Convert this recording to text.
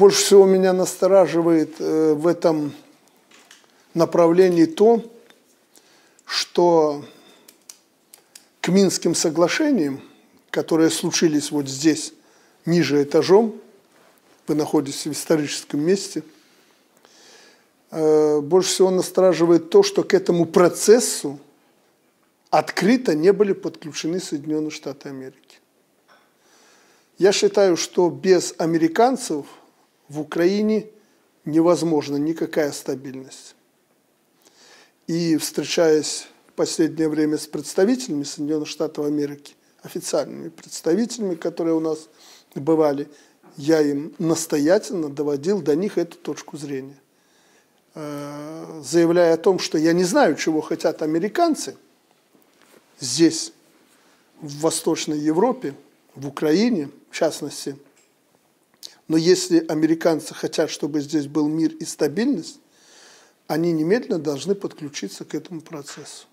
больше всего меня настораживает э, в этом направлении то, что к Минским соглашениям, которые случились вот здесь, ниже этажом, вы находитесь в историческом месте, э, больше всего настораживает то, что к этому процессу открыто не были подключены Соединенные Штаты Америки. Я считаю, что без американцев – в Украине невозможна никакая стабильность. И встречаясь в последнее время с представителями Соединенных Штатов Америки, официальными представителями, которые у нас бывали, я им настоятельно доводил до них эту точку зрения, э, заявляя о том, что я не знаю, чего хотят американцы здесь, в Восточной Европе, в Украине, в частности – но если американцы хотят, чтобы здесь был мир и стабильность, они немедленно должны подключиться к этому процессу.